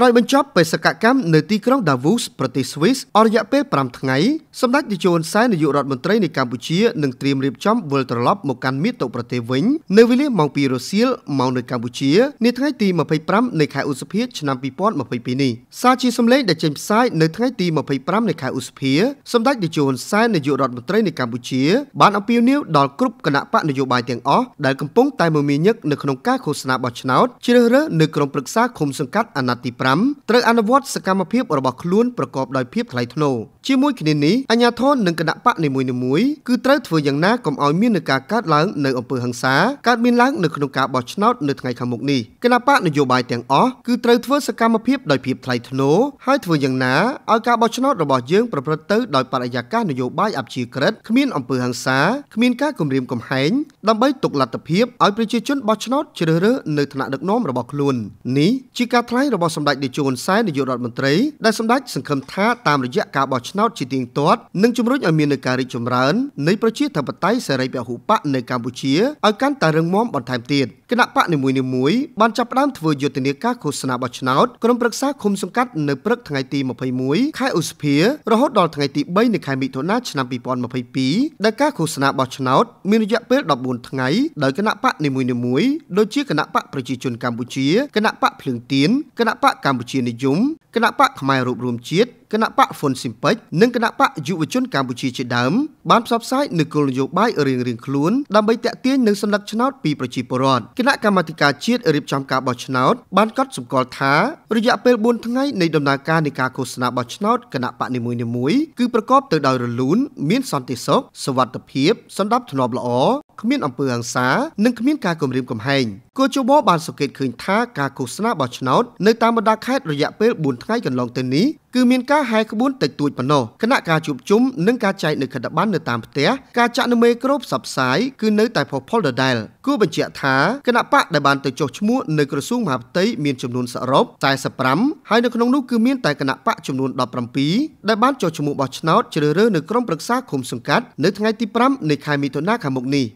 ក្រោយបញ្ចប់បេសកកម្មនៅទីក្រុង Davos ប្រទេសស្វីសអស់រយៈពេល5ថ្ងៃសម្ដេចនាយកហ៊ុនសែននាយករដ្ឋមន្ត្រីនៃកម្ពុជានឹងត្រៀមរៀបចំវិលត្រឡប់មកកាន់មាតុប្រទេសវិញនៅវេលាម៉ោង2រសៀលមកនៅកម្ពុជានាថ្ងៃទី25នៃខែឧសភាឆ្នាំ2022នេះសារជាសម្លេងដែលចេញផ្សាយនៅថ្ងៃទី25នៃខែឧសភាសម្ដេចនាយកហ៊ុនសែននាយករដ្ឋមន្ត្រីនៃកម្ពុជាបានអំពាវនាវដល់គ្រប់គណៈបកនយោបាយទាំងអស់ដែលកំពុងតែមមាញឹកនៅក្នុងការឃោសនាបោះឆ្នោតជ្រើសរើសនៅក្រមព្រឹក្សាឃុំសង្កាត់អាណត្តិទី5 5ត្រូវអនុវត្តសកម្មភាពរបស់ខ្លួនប្រកបដោយភាពថ្លៃថ្នូរជាមួយគ្នានេះអាជ្ញាធរនិងគណៈបកនីមួយៗគឺត្រូវធ្វើយ៉ាងណាកុំឲ្យមាននឹងការកើតឡើងនៅអំពើហិង្សាកើតមានឡើងនៅក្នុងការបោះឆ្នោតនៅថ្ងៃខាងមុខនេះគណៈបកនយោបាយទាំងអស់គឺត្រូវធ្វើសកម្មភាពដោយភាពថ្លៃថ្នូរហើយធ្វើយ៉ាងណាឲ្យការបោះឆ្នោតរបស់យើងប្រព្រឹត្តទៅដោយបរិយាកាសនយោបាយអព្យាក្រឹតគ្មានអំពើហិង្សាគ្មានការគំរាមកំហែងដើម្បីទុកលទ្ធភាពឲ្យប្រជាជនបោះឆ្នោតជ្រើសរើសនៅថ្នាក់ដឹកនាំរបស់ខ្លួននេះជាការថ្លែងរបស់សម្ដេចតេជោហ៊ុនសែននាយករដ្ឋមន្ត្រីដែលសម្ដេចសង្ឃឹមថាតាមរយៈការបោះឆ្នោតជាទៀងទាត់នឹងជំរុញឲ្យមាននៅការរីកចម្រើននៃប្រជាធិបតេយ្យសេរីពហុបកនៅកម្ពុជាឲ្យកាន់តែរឹងមាំបន្ថែមទៀតគណៈបកនីមួយៗបានចាប់ផ្ដើមធ្វើយុទ្ធនាការឃោសនាបោះឆ្នោតក្រុមប្រឹក្សាឃុំសង្កាត់នៅព្រឹកថ្ងៃទី21ខែឧសភារហូតដល់ថ្ងៃទី3នៃខែមិថុនាឆ្នាំ2022ដែលការឃោសនាបោះឆ្នោតមានរយៈពេល14ថ្ងៃដោយគណៈបកនីមួយៗដូចជាគណៈបកប្រជាជនកម្ពុជាគណៈបកភ្លើងទៀនគណៈបកកម្ពុជានិយមគណៈបកខ្មែររួបរวมជាតិគណៈបកហ្វុនស៊ីមពេចនិងគណៈបកយុវជនកម្ពុជាជាដើមបានផ្សព្វផ្សាយនូវគោលនយោបាយរៀងរៀងខ្លួនដើម្បីតាក់ទាញនិងសម្លឹកឆ្នោតពីប្រជាពលរដ្ឋគណៈកម្មាធិការជាតិរៀបចំការបោះឆ្នោតបានកត់សម្គាល់ថារយៈពេល4ថ្ងៃនៃដំណើរការនៃការឃោសនាបោះឆ្នោតគណៈបកនីមួយៗគឺប្រកបទៅដោយរលូនមានសន្តិសុខសวัสดิភាពសណ្ដាប់ធ្នាប់ល្អគ្មានអំពើហិង្សានិងគ្មានការគំរាមកំហែងគូជបបានសង្កេតឃើញថាការឃោសនាបោះឆ្នោតនៅតាមបណ្ដាខេត្តរយៈពេល4ថ្ងៃកន្លងទៅនេះគឺមានការហែក្បួនតិចតួចប៉ុណ្ណោះគណៈការជួបជុំនិងការចែកនៅខិត្តប័ណ្ណនៅតាមផ្ទះការចាក់នៅមេក្រូផ្សព្វផ្សាយគឺនៅតែផុសផុលដដែលគួរបញ្ជាក់ថាគណៈបកដែលបានទៅចុះឈ្មោះនៅក្រសួងមហាផ្ទៃមានចំនួនសរុប45ហើយនៅក្នុងនោះគឺមានតែគណៈបកចំនួន17ដែលបានចុះឈ្មោះបោះឆ្នោតជ្រើសរើសនៅក្រុមប្រឹក្សាឃុំសង្កាត់នៅថ្ងៃទី5នៃខែមិថុនាខាងមុខនេះ